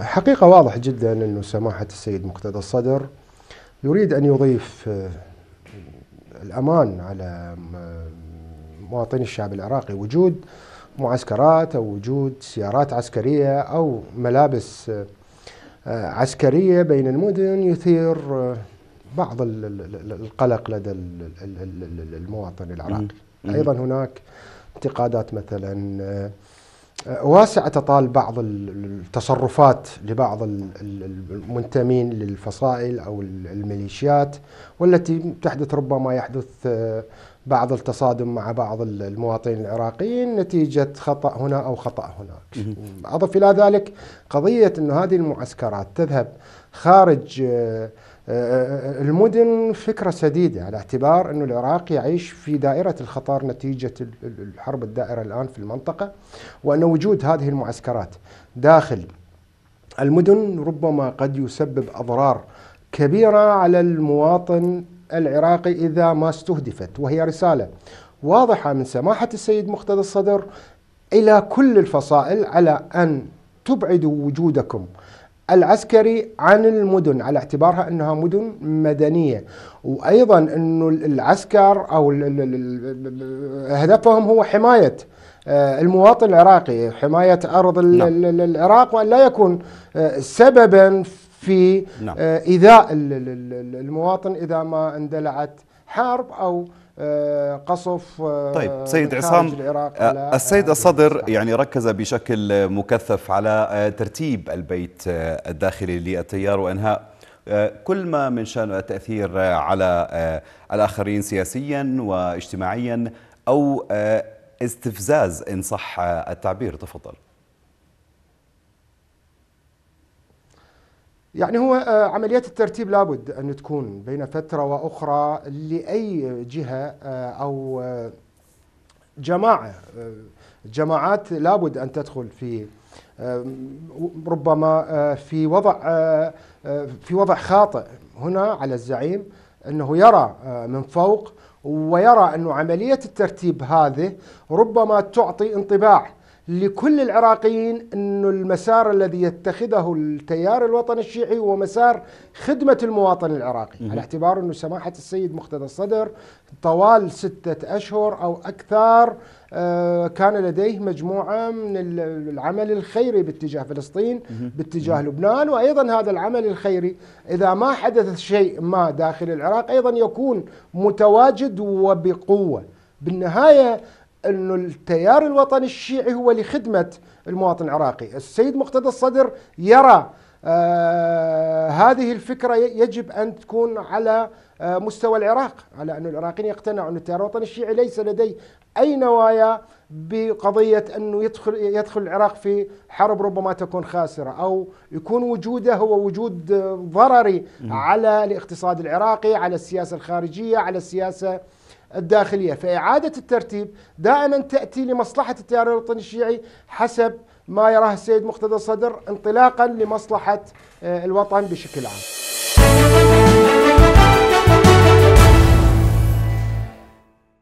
حقيقة واضح جدا أنه سماحة السيد مقتدى الصدر يريد أن يضيف آه، الأمان على آه، مواطني الشعب العراقي وجود معسكرات أو وجود سيارات عسكرية أو ملابس آه، عسكرية بين المدن يثير بعض القلق لدى المواطن العراقي أيضا هناك انتقادات مثلا واسع تطال بعض التصرفات لبعض المنتمين للفصائل او الميليشيات والتي تحدث ربما يحدث آه، بعض التصادم مع بعض المواطنين العراقيين نتيجه خطا هنا او خطا هناك. اضف الى ذلك قضيه انه هذه المعسكرات تذهب خارج آه، المدن فكرة سديدة على اعتبار أن العراق يعيش في دائرة الخطر نتيجة الحرب الدائرة الآن في المنطقة وأن وجود هذه المعسكرات داخل المدن ربما قد يسبب أضرار كبيرة على المواطن العراقي إذا ما استهدفت وهي رسالة واضحة من سماحة السيد مقتدى الصدر إلى كل الفصائل على أن تبعدوا وجودكم العسكري عن المدن على اعتبارها انها مدن مدنيه وايضا انه العسكر او هدفهم هو حمايه آه، المواطن العراقي حمايه ارض نعم. العراق وان لا يكون آه، سببا في نعم. آه، ايذاء المواطن اذا ما اندلعت حرب او آه، قصف آه، طيب سيد عصام آه، السيد الصدر يعني ركز بشكل مكثف على ترتيب البيت الداخلي للتيار وانهاء كل ما من شانه التاثير على الاخرين سياسيا واجتماعيا او استفزاز ان صح التعبير تفضل يعني هو آه، عمليات الترتيب لابد أن تكون بين فترة وأخرى لأي جهة آه، أو آه، جماعة جماعات لابد أن تدخل في ربما في وضع في وضع خاطئ هنا على الزعيم أنه يرى من فوق ويرى أن عملية الترتيب هذه ربما تعطي انطباع لكل العراقيين أن المسار الذي يتخذه التيار الوطني الشيعي هو مسار خدمة المواطن العراقي على اعتبار أنه سماحة السيد مقتدى الصدر طوال ستة أشهر أو أكثر آه، كان لديه مجموعة من العمل الخيري باتجاه فلسطين باتجاه لبنان وأيضا هذا العمل الخيري إذا ما حدث شيء ما داخل العراق أيضا يكون متواجد وبقوة بالنهاية أن التيار الوطني الشيعي هو لخدمة المواطن العراقي السيد مقتدى الصدر يرى آه، هذه الفكرة يجب أن تكون على آه، مستوى العراق على أن العراقيين يقتنعوا أن التيار الوطني الشيعي ليس لديه أي نوايا بقضية أنه يدخل, يدخل العراق في حرب ربما تكون خاسرة أو يكون وجوده هو وجود ضرري على الاقتصاد العراقي على السياسة الخارجية على السياسة الداخلية فإعادة الترتيب دائما تأتي لمصلحة التيار الوطني الشيعي حسب ما يراه السيد مقتدى الصدر انطلاقا لمصلحة آه، الوطن بشكل عام